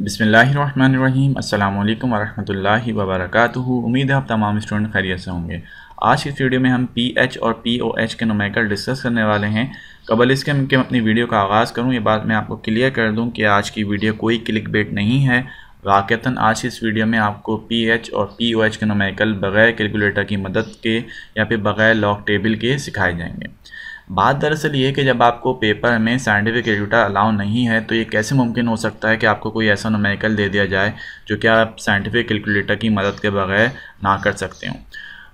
बिसमीम् अल्लाम वरहमल वबरक उम्मीद है आप तमाम स्टूडेंट खैरियत से होंगे आज की वीडियो में हम पी एच और पी ओ एच के नोमेकर डिस्कस करने वाले हैं कबल इसके मैं अपनी वीडियो का आगाज़ करूं ये बात मैं आपको क्लियर कर दूं कि आज की वीडियो कोई क्लिक बेट नहीं है वाक़ता आज की इस वीडियो में आपको पी एच और पी ओ एच के नोमेकल बग़ैर कैलकुलेटर की मदद के या फिर बग़ैर लॉक टेबल के सिखाए जाएंगे बात दरअसल ये कि जब आपको पेपर में साइंटिफिक एडिटा अलाउ नहीं है तो ये कैसे मुमकिन हो सकता है कि आपको कोई ऐसा नुमाइकल दे दिया जाए जो कि आप साइंटिफिक कैलकुलेटर की मदद के बगैर ना कर सकते हो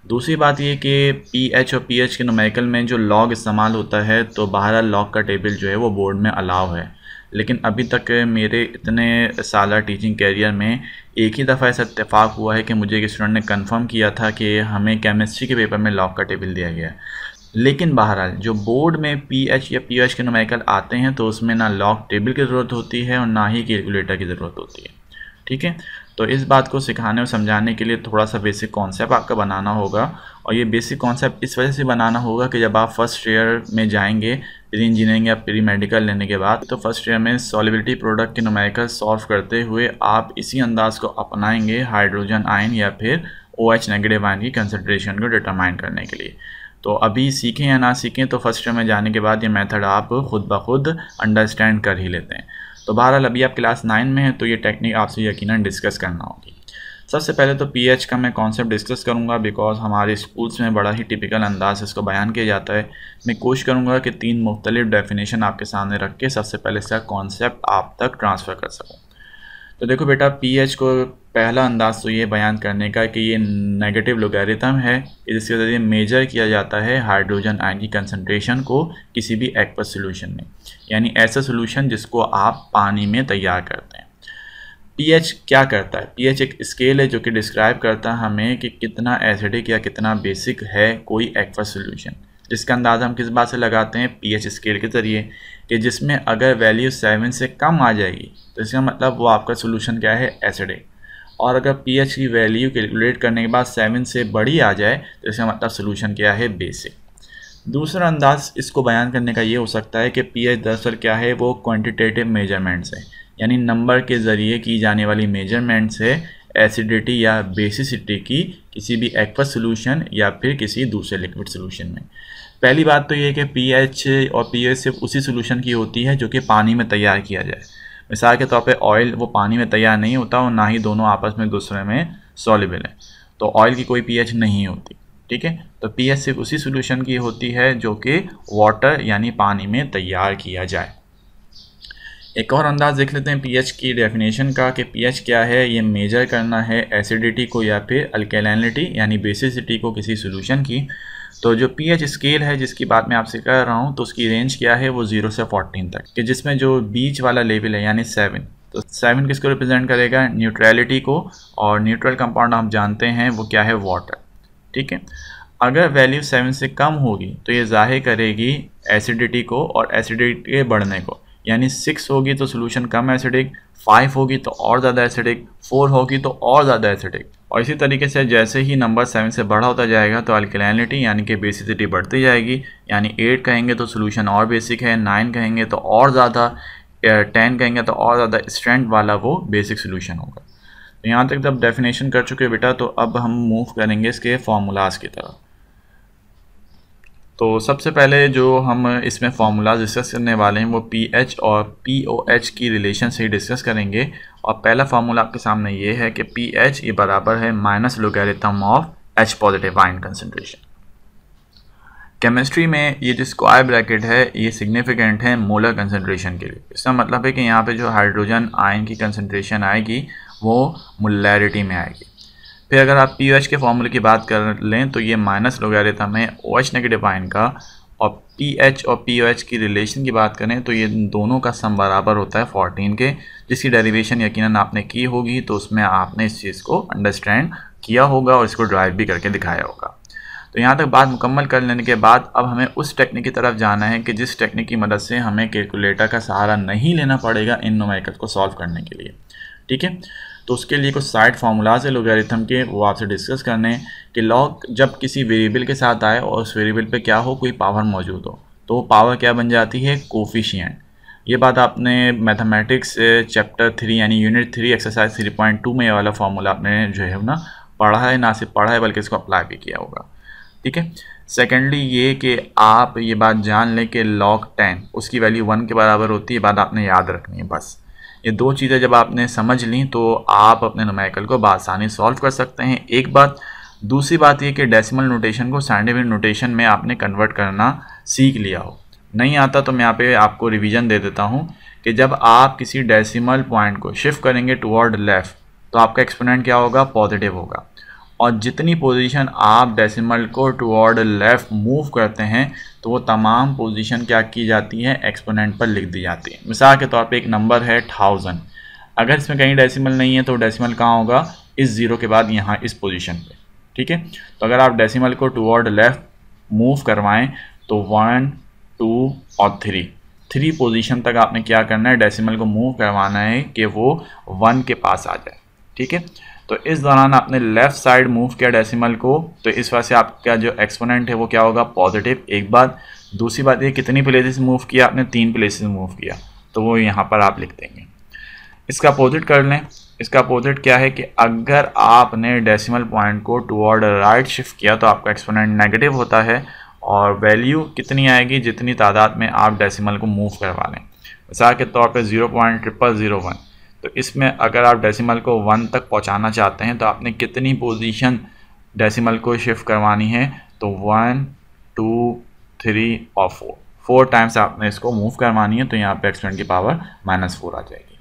दूसरी बात ये कि पी एच और पी एच के नोमेरिकल में जो लॉग इस्तेमाल होता है तो बाहर लॉग का टेबल जो है वो बोर्ड में अलाउ है लेकिन अभी तक मेरे इतने साल टीचिंग कैरियर में एक ही दफ़ा ऐसा इतफाक़ हुआ है कि मुझे एक स्टूडेंट ने कंफर्म किया था कि हमें केमिस्ट्री के पेपर में लॉक का टेबल दिया गया है लेकिन बहरहाल जो बोर्ड में पी एच या पी एच के नुमाइकल आते हैं तो उसमें ना लॉक टेबल की ज़रूरत होती है और ना ही कैलकुलेटर की ज़रूरत होती है ठीक है तो इस बात को सिखाने और समझाने के लिए थोड़ा सा बेसिक कॉन्सेप्ट आपका बनाना होगा और ये बेसिक कॉन्सेप्ट इस वजह से बनाना होगा कि जब आप फर्स्ट ईयर में जाएंगे प्री इंजीनियरिंग या प्री मेडिकल लेने के बाद तो फर्स्ट ईयर में सॉलिबिलिटी प्रोडक्ट के नुमाइकल सॉल्व करते हुए आप इसी अंदाज को अपनाएंगे हाइड्रोजन आयन या फिर ओ एच नेगेटिव आयन की कंसनट्रेशन को डिटरमाइन करने के लिए तो अभी सीखें या ना सीखें तो फर्स्ट ईयर में जाने के बाद ये मेथड आप खुद ब खुद अंडरस्टैंड कर ही लेते हैं तो बहरहाल अभी आप क्लास नाइन में हैं तो ये टेक्निक आपसे यकीनन डिस्कस करना होगी सबसे पहले तो पीएच का मैं कॉन्सेप्ट डिस्कस करूंगा बिकॉज हमारे स्कूल्स में बड़ा ही टिपिकल अंदाज इसको बयान किया जाता है मैं कोशिश करूंगा कि तीन मुख्तलिफ डेफिनेशन आपके सामने रख के सबसे पहले इसका कॉन्सेप्ट आप तक ट्रांसफ़र कर सकूँ तो देखो बेटा पीएच को पहला अंदाज तो ये बयान करने का कि ये नेगेटिव लोगारिथम है जिसके ज़रिए मेजर किया जाता है हाइड्रोजन आयन की कंसनट्रेशन को किसी भी एक्वस सोल्यूशन में यानी ऐसा सोल्यूशन जिसको आप पानी में तैयार करते हैं पीएच क्या करता है पीएच एक स्केल है जो कि डिस्क्राइब करता है हमें कि कितना एसिडिक या कितना बेसिक है कोई एक्वस सोल्यूशन जिसका अंदाज़ा हम किस बात से लगाते हैं पी स्केल के ज़रिए कि जिसमें अगर वैल्यू सेवन से कम आ जाएगी तो इसका मतलब वो आपका सोल्यूशन क्या है एसिडिक और अगर पी एच की वैल्यू कैलकुलेट करने के बाद सेवन से बड़ी आ जाए तो इसका मतलब सोल्यूशन क्या है बेसिक दूसरा अंदाज इसको बयान करने का ये हो सकता है कि पी एच दरअसल क्या है वो क्वान्टिटेटिव मेजरमेंट्स है यानी नंबर के ज़रिए की जाने वाली मेजरमेंट्स है एसिडिटी या बेसिसिटी की किसी भी एक्वस सोलूशन या फिर किसी दूसरे लिक्विड सोलूशन में पहली बात तो ये कि पी एच और पी एच सिर्फ उसी सोलूशन की होती है जो कि पानी में तैयार किया जाए मिसाल के तौर पे ऑयल वो पानी में तैयार नहीं होता और ना ही दोनों आपस में दूसरे में सॉलिबल है तो ऑयल की कोई पीएच नहीं होती ठीक है तो पीएच सिर्फ उसी सोल्यूशन की होती है जो कि वाटर यानी पानी में तैयार किया जाए एक और अंदाज देख लेते हैं पीएच की डेफिनेशन का कि पीएच क्या है ये मेजर करना है एसिडिटी को या फिर अल्केलैनिटी यानी बेसिसिटी को किसी सोल्यूशन की तो जो पी एच स्केल है जिसकी बात मैं आपसे कर रहा हूँ तो उसकी रेंज क्या है वो ज़ीरो से फोर्टीन तक कि जिसमें जो बीच वाला लेवल है यानी सेवन तो सेवन किसको रिप्रेजेंट करेगा न्यूट्रलिटी को और न्यूट्रल कंपाउंड हम जानते हैं वो क्या है वाटर ठीक है अगर वैल्यू सेवन से कम होगी तो ये जाहिर करेगी एसिडिटी को और एसिडिटी के बढ़ने को यानी सिक्स होगी तो सोल्यूशन कम एसिडिक फाइव होगी तो और ज़्यादा एसिडिक फोर होगी तो और ज़्यादा एसिडिक और इसी तरीके से जैसे ही नंबर सेवन से बढ़ा होता जाएगा तो अल्कलैनिटी यानी कि बेसिसिटी बढ़ती जाएगी यानी एट कहेंगे तो सोल्यूशन और बेसिक है नाइन कहेंगे तो और ज़्यादा टेन कहेंगे तो और ज़्यादा स्ट्रेंथ वाला वो बेसिक सोल्यूशन होगा तो यहाँ तक जब तो डेफिनेशन कर चुके बेटा तो अब हम मूव करेंगे इसके फार्मूलाज की तरफ तो सबसे पहले जो हम इसमें फार्मूलाज डिस्कस करने वाले हैं वो पी एच और पी ओ एच की रिलेशन से ही डिस्कस करेंगे और पहला फार्मूला आपके सामने ये है कि पी एच ये बराबर है minus logarithm of H positive ion concentration chemistry में ये जो स्क्वायर ब्रैकेट है ये सिग्निफिकेंट है मोलर कंसनट्रेशन के लिए इसका मतलब है कि यहाँ पर जो हाइड्रोजन आयन की कंसनट्रेशन आएगी वो मुलैरिटी में आएगी फिर अगर आप पी के फॉर्मूले की बात कर लें तो ये माइनस लोगारिथम है ओ एच नेगेटिव आइन का और पी एच और पी ओ एच की रिलेशन की बात करें तो ये दोनों का सम बराबर होता है फोर्टीन के जिसकी डेरिवेशन यकीनन आपने की होगी तो उसमें आपने इस चीज़ को अंडरस्टैंड किया होगा और इसको ड्राइव भी करके दिखाया होगा तो यहाँ तक बात मुकम्मल कर लेने के बाद अब हमें उस टेक्निक की तरफ जाना है कि जिस टेक्निक की मदद से हमें कैलकुलेटर का सहारा नहीं लेना पड़ेगा इन नुमाइकत को सॉल्व करने के लिए ठीक है तो उसके लिए कुछ साइड फार्मूलाज है लोगारिथम के वो आपसे डिस्कस करने कि लॉग जब किसी वेरिएबल के साथ आए और उस वेरिएबल पे क्या हो कोई पावर मौजूद हो तो वो पावर क्या बन जाती है कोफिशियंट ये बात आपने मैथमेटिक्स चैप्टर थ्री यानी unit three exercise three point two में ये वाला फार्मूला आपने जो है ना पढ़ा है ना सिर्फ पढ़ा है बल्कि इसको अप्लाई भी किया होगा ठीक है सेकेंडली ये कि आप ये बात जान लें कि लॉग टेन उसकी वैल्यू वन के बराबर होती है बात आपने याद रखनी है बस ये दो चीज़ें जब आपने समझ ली तो आप अपने नोमेरिकल को बसानी सॉल्व कर सकते हैं एक बात दूसरी बात ये कि डेसिमल नोटेशन को साइंटिफिक नोटेशन में आपने कन्वर्ट करना सीख लिया हो नहीं आता तो मैं यहाँ पे आपको रिवीजन दे देता हूँ कि जब आप किसी डेसिमल पॉइंट को शिफ्ट करेंगे टुवर्ड लेफ़्ट तो आपका एक्सपोनेंट क्या होगा पॉजिटिव होगा और जितनी पोजीशन आप डेसिमल को टुवर्ड लेफ़्ट मूव करते हैं तो वो तमाम पोजीशन क्या की जाती है एक्सपोनेंट पर लिख दी जाती है मिसाल के तौर पे एक नंबर है थाउजेंड अगर इसमें कहीं डेसिमल नहीं है तो डेसिमल कहाँ होगा इस ज़ीरो के बाद यहाँ इस पोजीशन पे ठीक है तो अगर आप डेसीमल को टूवर्ड लेफ़्ट मूव करवाएँ तो वन टू और थ्री थ्री पोजिशन तक आपने क्या करना है डेसीमल को मूव करवाना है कि वो वन के पास आ जाए ठीक है तो इस दौरान आपने लेफ़्ट साइड मूव किया डेसिमल को तो इस वजह से आपका जो एक्सपोनेंट है वो क्या होगा पॉजिटिव एक बात दूसरी बात ये कितनी प्लेसेस मूव किया आपने तीन प्लेसेस मूव किया तो वो यहाँ पर आप लिख देंगे इसका अपोजिट कर लें इसका अपोजिट क्या है कि अगर आपने डेसिमल पॉइंट को टुवर्ड राइट शिफ्ट किया तो आपका एक्सपोनेंट नेगेटिव होता है और वैल्यू कितनी आएगी जितनी तादाद में आप डेसिमल को मूव करवा लें मिसाल के तौर पर zero point triple zero one तो इसमें अगर आप डेसिमल को वन तक पहुंचाना चाहते हैं तो आपने कितनी पोजीशन डेसिमल को शिफ्ट करवानी है तो वन टू थ्री और फोर फोर टाइम्स आपने इसको मूव करवानी है तो यहाँ पे एक्सपेंट की पावर माइनस फोर आ जाएगी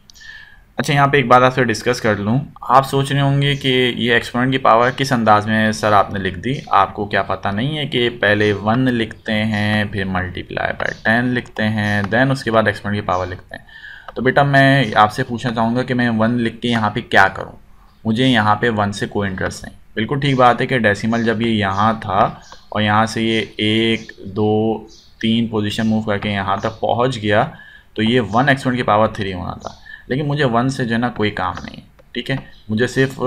अच्छा यहाँ पे एक बात आपसे डिस्कस कर लूँ आप सोच रहे होंगे कि ये एक्सपोनेंट की पावर किस अंदाज में सर आपने लिख दी आपको क्या पता नहीं है कि पहले वन लिखते हैं फिर मल्टीप्लाई बाय टेन लिखते हैं देन उसके बाद एक्सपोनेंट की पावर लिखते हैं तो बेटा मैं आपसे पूछना चाहूँगा कि मैं वन लिख के यहाँ पे क्या करूँ मुझे यहाँ पे वन से कोई इंटरेस्ट नहीं बिल्कुल ठीक बात है कि डेसिमल जब ये यहाँ था और यहाँ से ये एक दो तीन पोजीशन मूव करके यहाँ तक पहुँच गया तो ये वन एक्सपोनेंट की पावर थ्री होना था लेकिन मुझे वन से जो है ना कोई काम नहीं ठीक है मुझे सिर्फ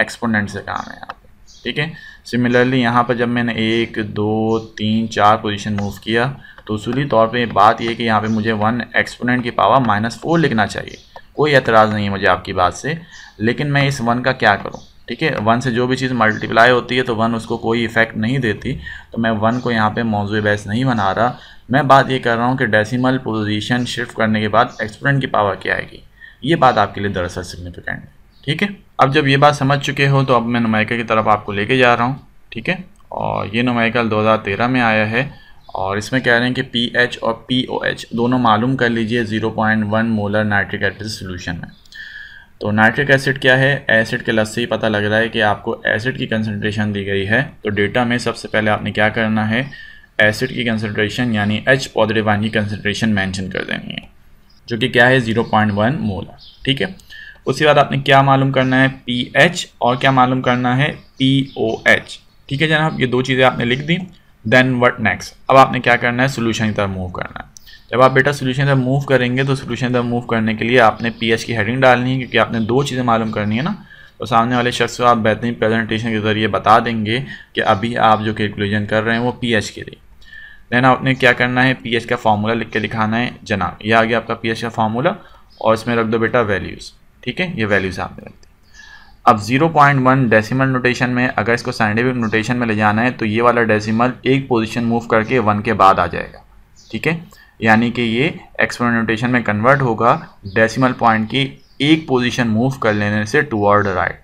एक्सपोनेंट से काम है यहाँ ठीक है सिमिलरली यहाँ पर जब मैंने एक दो तीन चार पोजीशन मूव किया तो उसूली तौर पे बात यह कि यहाँ पे मुझे वन एक्सपोनेंट की पावर माइनस फोर लिखना चाहिए कोई एतराज़ नहीं है मुझे आपकी बात से लेकिन मैं इस वन का क्या करूँ ठीक है वन से जो भी चीज़ मल्टीप्लाई होती है तो वन उसको कोई इफेक्ट नहीं देती तो मैं वन को यहाँ पे मौजू बहस नहीं बना रहा मैं बात ये कर रहा हूँ कि डेसिमल पोजीशन शिफ्ट करने के बाद एक्सपोनेंट की पावर क्या आएगी ये बात आपके लिए दरअसल सिग्निफिकेंट है ठीक है अब जब ये बात समझ चुके हो तो अब मैं नुमाइका की तरफ आपको लेके जा रहा हूँ ठीक है और ये नुमाइकल 2013 में आया है और इसमें कह रहे हैं कि पी एच और पी ओ एच दोनों मालूम कर लीजिए zero point one molar nitric acid solution में तो नाइट्रिक एसिड क्या है एसिड के लफ्ज़ से ही पता लग रहा है कि आपको एसिड की कंसनट्रेशन दी गई है तो डेटा में सबसे पहले आपने क्या करना है एसिड की कंसनट्रेशन यानी एच पॉजिटिव आयन की कंसनट्रेशन मैंशन कर देनी है जो कि क्या है ज़ीरो पॉइंट वन मोलर ठीक है उसके बाद आपने क्या मालूम करना है पी एच और क्या मालूम करना है पी ओ एच ठीक है जनाब ये दो चीज़ें आपने लिख दी देन वट नेक्स्ट अब आपने क्या करना है सोल्यूशन की तरफ मूव करना है जब आप बेटा सोल्यूशन तरफ मूव करेंगे तो सोल्यूशन तरफ मूव करने के लिए आपने पी एच की हेडिंग डालनी है क्योंकि आपने दो चीज़ें मालूम करनी है ना तो सामने वाले शख्स को आप बेहतरीन प्रेजेंटेशन के ज़रिए बता देंगे कि अभी आप जो कैलकुलेशन कर रहे हैं वो पी एच के लिए देन आपने क्या करना है पी एच का फार्मूला लिख के लिखाना है जनाब ये आ गया आपका पी एच का फार्मूला और इसमें रख दो बेटा वैल्यूज़ ठीक है ये वैल्यूज़ आपने रख अब 0.1 डेसिमल नोटेशन में अगर इसको साइंटिफिक नोटेशन में ले जाना है तो ये वाला डेसिमल एक पोजीशन मूव करके वन के बाद आ जाएगा ठीक है यानी कि ये एक्सपोनेंट नोटेशन में कन्वर्ट होगा डेसिमल पॉइंट की एक पोजीशन मूव कर लेने से टूवर्ड राइट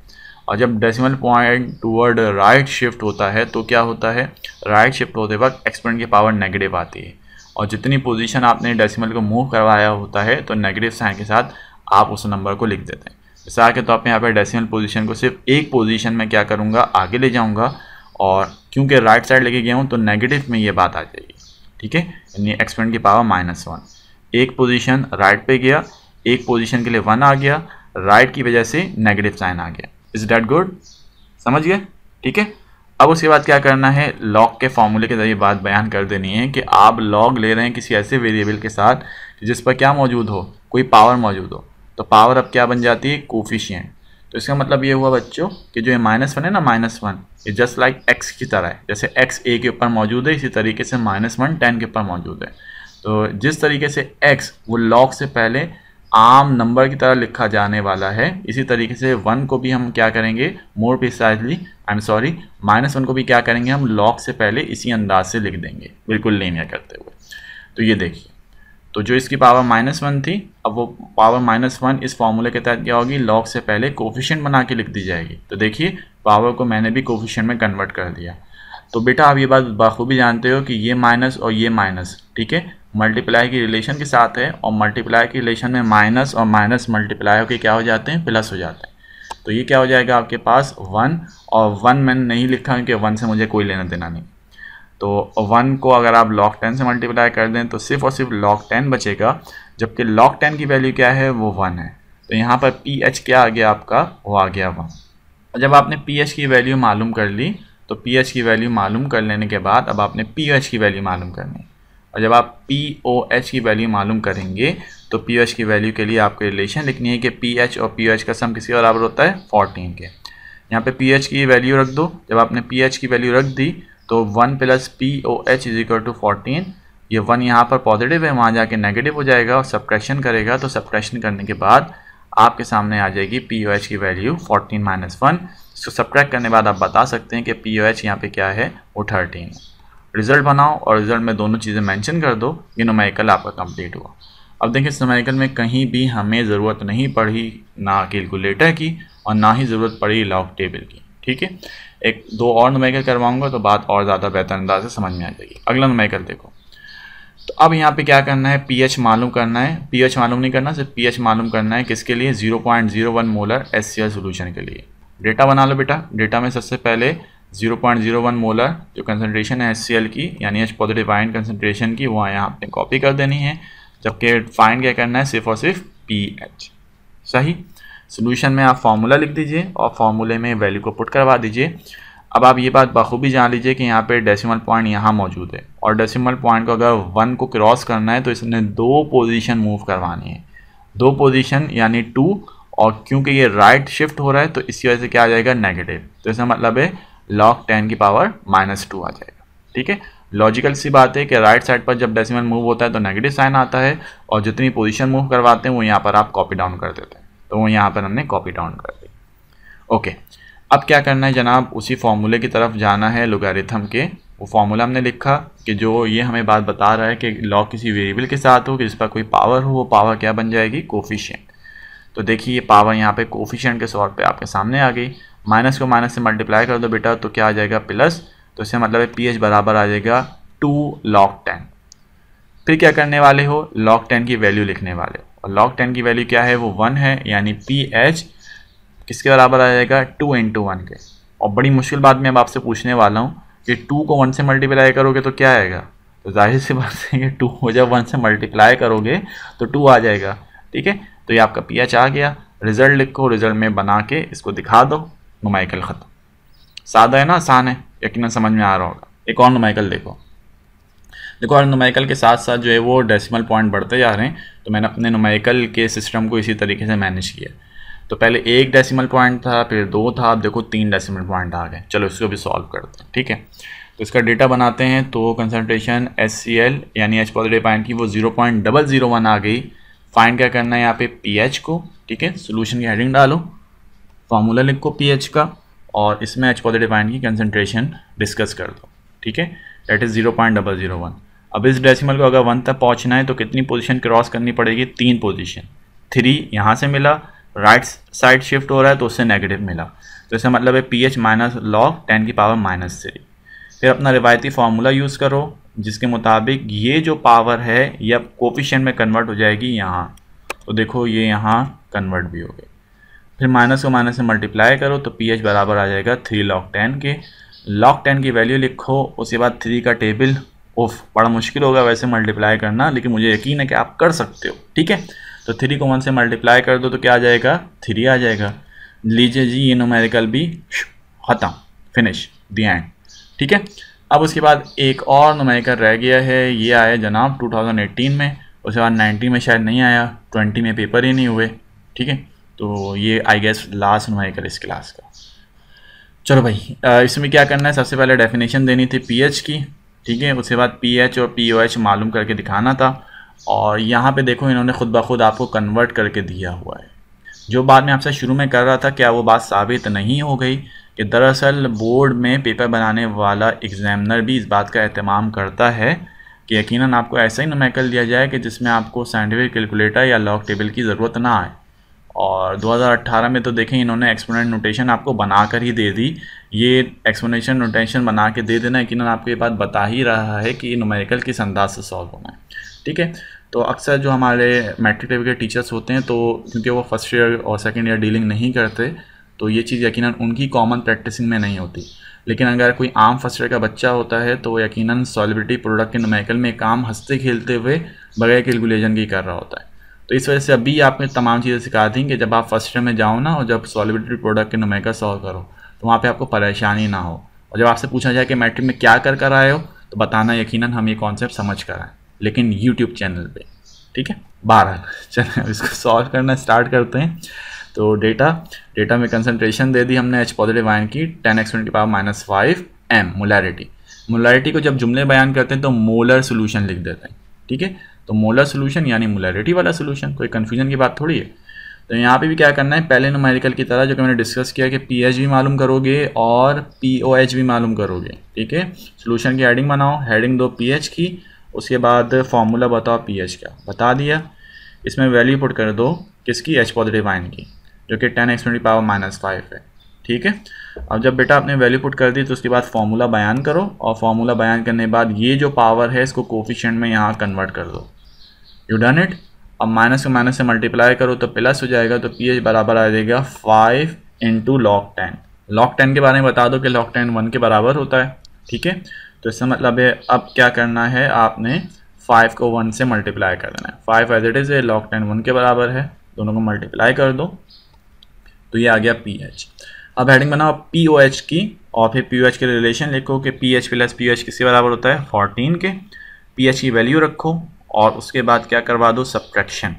और जब decimal point toward right shift होता है तो क्या होता है राइट शिफ्ट होते वक्त एक्सपोनेंट की पावर नेगेटिव आती है और जितनी पोजिशन आपने डेसीमल को मूव करवाया होता है तो नेगेटिव साइन के साथ आप उस नंबर को लिख देते हैं मिसाल आके तौर पर यहाँ पर डेसिमल पोजीशन को सिर्फ एक पोजीशन में क्या करूँगा आगे ले जाऊँगा और क्योंकि राइट साइड लेके गया हूँ तो नेगेटिव में ये बात आ जाएगी ठीक है यानी एक्सपेंड की पावर माइनस वन एक पोजीशन राइट पे गया एक पोजीशन के लिए वन आ गया राइट की वजह से नेगेटिव साइन आ गया इज डैट गुड समझ गए ठीक है अब उसके बाद क्या करना है लॉग के फॉर्मूले के जरिए बात बयान कर देनी है कि आप लॉग ले रहे हैं किसी ऐसे वेरिएबल के साथ जिस पर क्या मौजूद हो कोई पावर मौजूद हो तो पावर अब क्या बन जाती है कोफिशियंट तो इसका मतलब ये हुआ बच्चों कि जो ये माइनस वन है ना माइनस वन ये जस्ट लाइक एक्स की तरह है जैसे एक्स ए के ऊपर मौजूद है इसी तरीके से माइनस वन टेन के ऊपर मौजूद है तो जिस तरीके से एक्स वो लॉग से पहले आम नंबर की तरह लिखा जाने वाला है इसी तरीके से वन को भी हम क्या करेंगे more precisely I am sorry minus one को भी क्या करेंगे हम लॉग से पहले इसी अंदाज से लिख देंगे बिल्कुल लेनिया करते हुए तो ये देखिए तो जो इसकी पावर माइनस वन थी अब वो पावर माइनस वन इस फॉर्मूले के तहत क्या होगी लॉग से पहले कोफिशियंट बना के लिख दी जाएगी तो देखिए पावर को मैंने भी कोफिशियंट में कन्वर्ट कर दिया तो बेटा आप ये बात बखूबी जानते हो कि ये माइनस और ये माइनस ठीक है मल्टीप्लाई की रिलेशन के साथ है और मल्टीप्लाई की रिलेशन में माइनस और माइनस मल्टीप्लाई होकर क्या हो जाते हैं प्लस हो जाते हैं तो ये क्या हो जाएगा आपके पास वन और वन मैंने नहीं लिखा क्योंकि वन से मुझे कोई लेना देना नहीं तो वन को अगर आप लॉक टेन से मल्टीप्लाई कर दें तो सिर्फ और सिर्फ लॉक टेन बचेगा जबकि लॉक टेन की वैल्यू क्या है वो वन है तो यहाँ पर पी एच क्या आ गया आपका वो आ गया वन जब आपने पी एच की वैल्यू मालूम कर ली तो पी एच की वैल्यू मालूम कर लेने के बाद अब आपने पी एच की वैल्यू मालूम करनी और जब आप पी ओ एच की वैल्यू मालूम करेंगे तो पी एच की वैल्यू के लिए आपको रिलेशन लिखनी है कि पी एच और पी एच का सम किसी बराबर होता है फोर्टीन के यहाँ पे पी एच की वैल्यू रख दो जब आपने पी एच की वैल्यू रख दी तो one plus P O H is equal to fourteen ये वन यहाँ पर पॉजिटिव है वहाँ जाके नेगेटिव हो जाएगा और सब्ट्रैक्शन करेगा तो सब्ट्रैक्शन करने के बाद आपके सामने आ जाएगी पी ओ एच की वैल्यू फोर्टीन माइनस वन इसको सब्ट्रैक्ट करने के बाद आप बता सकते हैं कि पी ओ एच यहाँ पर क्या है वो थर्टीन रिजल्ट बनाओ और रिजल्ट में दोनों चीज़ें मैंशन कर दो ये नोमेरिकल आपका कम्प्लीट हुआ अब देखिए इस नोमेरिकल में कहीं भी हमें ज़रूरत नहीं पड़ी ना कैलकुलेटर की और ना ही ज़रूरत पड़ी लॉक टेबल की ठीक है एक दो और नुमाइकल करवाऊंगा तो बात और ज़्यादा बेहतर अंदाज से समझ में आ जाएगी अगला नुमाइकल देखो तो अब यहाँ पे क्या करना है पीएच मालूम करना है पीएच मालूम नहीं करना सिर्फ पीएच मालूम करना है किसके लिए 0.01 मोलर एस सोल्यूशन के लिए डेटा बना लो बेटा डेटा में सबसे पहले 0.01 मोलर जो कंसनट्रेशन है एस की यानी एच पॉजिटिव आइन कंसनट्रेशन की वहाँ यहाँ आपने कॉपी कर देनी है जबकि फाइन क्या करना है सिर्फ और सिर्फ पी सही सोल्यूशन में आप फार्मूला लिख दीजिए और फार्मूले में वैल्यू को पुट करवा दीजिए अब आप ये बात बखूबी जान लीजिए कि यहाँ पे डेसिमल पॉइंट यहाँ मौजूद है और डेसिमल पॉइंट को अगर वन को क्रॉस करना है तो इसने दो पोजीशन मूव करवानी है दो पोजीशन यानी टू और क्योंकि ये राइट शिफ्ट हो रहा है तो इसकी वजह से क्या आ जाएगा नेगेटिव तो इसका मतलब है लॉक टेन की पावर माइनस टू आ जाएगा ठीक है लॉजिकल सी बात है कि राइट साइड पर जब डेसीमल मूव होता है तो नेगेटिव साइन आता है और जितनी पोजिशन मूव करवाते हैं वो यहाँ पर आप कॉपी डाउन कर देते हैं तो वो यहाँ पर हमने कॉपी डाउन कर दी ओके अब क्या करना है जनाब उसी फार्मूले की तरफ जाना है लुगारिथम के वो फार्मूला हमने लिखा कि जो ये हमें बात बता रहा है कि लॉ किसी वेरिएबल के साथ हो कि जिस पर कोई पावर हो वो पावर क्या बन जाएगी कोफिशियंट तो देखिए ये पावर यहाँ पे कोफिशियंट के सॉर्ट पे आपके सामने आ गई माइनस को माइनस से मल्टीप्लाई कर दो बेटा तो क्या आ जाएगा प्लस तो इससे मतलब पी एच बराबर आ जाएगा टू लॉक टेन फिर क्या करने वाले हो लॉक टेन की वैल्यू लिखने वाले हो और log 10 की वैल्यू क्या है वो वन है यानी पी एच किसके बराबर आ जाएगा टू इंटू वन के और बड़ी मुश्किल बात मैं अब आपसे पूछने वाला हूँ कि टू को वन से मल्टीप्लाई करोगे तो क्या आएगा तो जाहिर सी बात है कि टू हो जब वन से मल्टीप्लाई करोगे तो टू आ जाएगा ठीक है तो ये आपका पी एच आ गया रिजल्ट लिखो रिजल्ट में बना के इसको दिखा दो नुमाइकल ख़त्म सादा है ना आसान है यकीन समझ में आ रहा होगा एक और नुमाइकल देखो देखो हर नुमाइकल के साथ साथ जो है वो डेसिमल पॉइंट बढ़ते जा रहे हैं तो मैंने अपने नुमाइकल के सिस्टम को इसी तरीके से मैनेज किया तो पहले एक डेसिमल पॉइंट था फिर दो था अब देखो तीन डेसिमल पॉइंट आ गए चलो इसको भी सॉल्व करते हैं ठीक है तो इसका डेटा बनाते हैं तो कंसनट्रेशन एस सी एल यानी एच पॉजिटिव पॉइंट की वो zero point double zero one आ गई फाइंड क्या करना है यहाँ पे पी एच को ठीक है सोल्यूशन की हेडिंग डालो फार्मूला लिखो पी एच का और इसमें एच पॉजिटिव पॉइंट की कंसनट्रेशन डिस्कस कर दो ठीक है that is zero point double zero one अब इस डेसिमल को अगर वन तक पहुंचना है तो कितनी पोजीशन क्रॉस करनी पड़ेगी तीन पोजीशन थ्री यहाँ से मिला राइट साइड शिफ्ट हो रहा है तो उससे नेगेटिव मिला तो इसका मतलब है P H minus log ten की पावर माइनस थ्री फिर अपना रिवायती फार्मूला यूज़ करो जिसके मुताबिक ये जो पावर है ये अब कोफिशेंट में कन्वर्ट हो जाएगी यहाँ तो देखो ये यहाँ कन्वर्ट भी हो गए फिर माइनस को माइनस से मल्टीप्लाई करो तो पी एच बराबर आ जाएगा थ्री लॉक टेन के लॉक टेन की वैल्यू लिखो उसके बाद थ्री का टेबल उफ बड़ा मुश्किल होगा वैसे मल्टीप्लाई करना लेकिन मुझे यकीन है कि आप कर सकते हो ठीक है तो थ्री को वन से मल्टीप्लाई कर दो तो क्या आ जाएगा थ्री आ जाएगा लीजिए जी ये नोमेरिकल भी ख़त्म फिनिश दी एंड ठीक है अब उसके बाद एक और नोमेरिकल रह गया है ये आया जनाब 2018 में उसके बाद 19 में शायद नहीं आया 20 में पेपर ही नहीं हुए ठीक है तो ये आई गेस लास्ट नोमेरिकल इस क्लास का चलो भाई इसमें क्या करना है सबसे पहले डेफिनेशन देनी थी पीएच की ठीक है उसके बाद पी एच और पी ओ एच मालूम करके दिखाना था और यहाँ पे देखो इन्होंने खुद ब खुद आपको कन्वर्ट करके दिया हुआ है जो बात मैं आपसे शुरू में कर रहा था क्या वो बात साबित नहीं हो गई कि दरअसल बोर्ड में पेपर बनाने वाला एग्जामिनर भी इस बात का अहतमाम करता है कि यकीनन आपको ऐसा ही नमेकल दिया जाए कि जिसमें आपको साइंटिफिक कैलकुलेटर या लॉक टेबल की ज़रूरत ना आए और 2018 में तो देखें इन्होंने एक्सपोनेंट नोटेशन आपको बना कर ही दे दी ये एक्सपोनेशन नोटेशन बना के दे देना यकीन आपको ये बात बता ही रहा है कि नोमेरिकल किस अंदाज से सॉल्व होना है ठीक है तो अक्सर जो हमारे मैट्रिक लेवल के टीचर्स होते हैं तो क्योंकि वो फर्स्ट ईयर और सेकेंड ईयर डीलिंग नहीं करते तो ये चीज़ यकीन उनकी कॉमन प्रैक्टिसिंग में नहीं होती लेकिन अगर कोई आम फर्स्ट ईयर का बच्चा होता है तो यकीन सॉलिबिलिटी प्रोडक्ट के नोमेकल में काम हंसते खेलते हुए बगैर कैलकुलेशन की कर रहा होता है तो इस वजह से अभी आपने तमाम चीज़ें सिखा दी कि जब आप फर्स्ट ईयर में जाओ ना और जब सॉलिबिलिटी प्रोडक्ट के नोमेगा सॉल्व करो तो वहाँ पे आपको परेशानी ना हो और जब आपसे पूछा जाए कि मैट्रिक में क्या कर कर आए हो तो बताना यकीन हम ये कॉन्सेप्ट समझ कर आए लेकिन यूट्यूब चैनल पर ठीक है बारह चलें इसको सॉल्व करना स्टार्ट करते हैं तो डेटा डेटा में कंसनट्रेशन दे दी हमने एच पॉजिटिव आयन की टेन एक्स की power minus five M molarity molarity को जब जुमले बयान करते हैं तो मोलर सोल्यूशन लिख देते हैं ठीक है तो मोलर सोल्यूशन यानी मोलरिटी वाला सोल्यूशन कोई कन्फ्यूजन की बात थोड़ी है तो यहाँ पे भी क्या करना है पहले नुमेरिकल की तरह जो कि मैंने डिस्कस किया कि पी एच भी मालूम करोगे और पी ओ एच भी मालूम करोगे ठीक है सोल्यूशन की हेडिंग बनाओ हेडिंग दो पी एच की उसके बाद फॉर्मूला बताओ पी एच का बता दिया इसमें वैल्यू पुट कर दो किसकी एच पॉजिटिव आइन की जो कि ten X twenty power minus five है ठीक है अब जब बेटा आपने वैल्यू पुट कर दी तो उसके बाद फॉर्मूला बयान करो और फॉर्मूला बयान करने के बाद ये जो पावर है इसको कोफिशेंट में यहाँ कन्वर्ट कर दो यू डन इट अब माइनस को माइनस से मल्टीप्लाई करो तो प्लस हो जाएगा तो पी एच बराबर आ जाएगा five into log ten log ten के बारे में बता दो कि लॉक टेन वन के बराबर होता है ठीक है तो इसका मतलब है अब क्या करना है आपने फाइव को वन से मल्टीप्लाई कर देना है five as it is a log ten one के बराबर है दोनों को मल्टीप्लाई कर दो तो ये आ गया पी एच अब हेडिंग बनाओ पी ओ एच की और फिर पी ओ एच के रिलेशन लिखो कि P H plus P O H किसके बराबर होता है फोर्टीन के पी एच की वैल्यू रखो और उसके बाद क्या करवा दो सब्ट्रैक्शन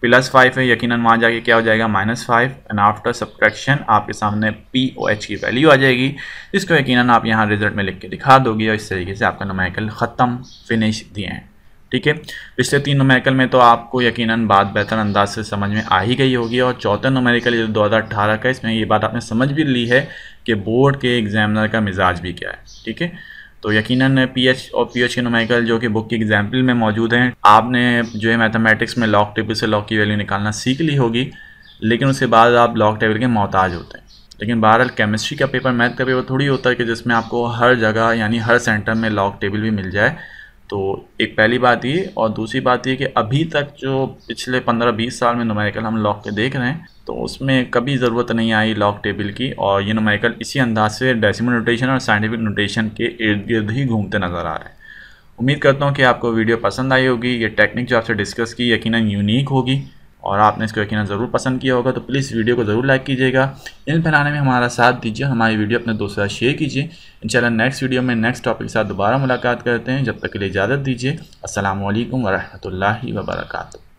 प्लस फाइव है यकीन वहाँ जाके क्या हो जाएगा minus five and after subtraction आपके सामने पी ओ एच की वैल्यू आ जाएगी इसको यकीनन आप यहाँ रिजल्ट में लिख के दिखा दोगे और इस तरीके से आपका नुमाइकल ख़त्म फिनिश दिए हैं ठीक है पिछले तीन नोमेरिकल में तो आपको यकीनन बात बेहतर अंदाज से समझ में आ ही गई होगी और चौथा नोमेरिकल जो 2018 का इसमें ये बात आपने समझ भी ली है कि बोर्ड के एग्जामिनर का मिजाज भी क्या है ठीक है तो यकीनन पीएच और पीएच के नोमेरिकल जो कि बुक की एग्जाम्पल में मौजूद हैं आपने जो है मैथमेटिक्स में लॉक टेबल से लॉक की वैल्यू निकालना सीख ली होगी लेकिन उसके बाद आप लॉक टेबल के मोहताज होते हैं लेकिन बहरहाल केमिस्ट्री का पेपर मैथ का पेपर थोड़ी होता है कि जिसमें आपको हर जगह यानी हर सेंटर में लॉक टेबल भी मिल जाए तो एक पहली बात ये और दूसरी बात ये कि अभी तक जो पिछले 15-20 साल में नोमेरिकल हम लॉक के देख रहे हैं तो उसमें कभी ज़रूरत नहीं आई लॉक टेबल की और ये नोमेरिकल इसी अंदाज से डेसिमल नोटेशन और साइंटिफिक नोटेशन के इर्द गिर्द ही घूमते नज़र आ रहे हैं उम्मीद करता हूँ कि आपको वीडियो पसंद आई होगी ये टेक्निक जो आपसे डिस्कस की यकीन यूनिक होगी और आपने इसको यकीन ज़रूर पसंद किया होगा तो प्लीज़ वीडियो को ज़रूर लाइक कीजिएगा इन फैलाने में हमारा साथ दीजिए हमारी वीडियो अपने दोस्तों साथ शेयर कीजिए इंशाल्लाह नेक्स्ट वीडियो में नेक्स्ट टॉपिक के साथ दोबारा मुलाकात करते हैं जब तक के लिए इजाज़त दीजिए असल वरहमल वर्का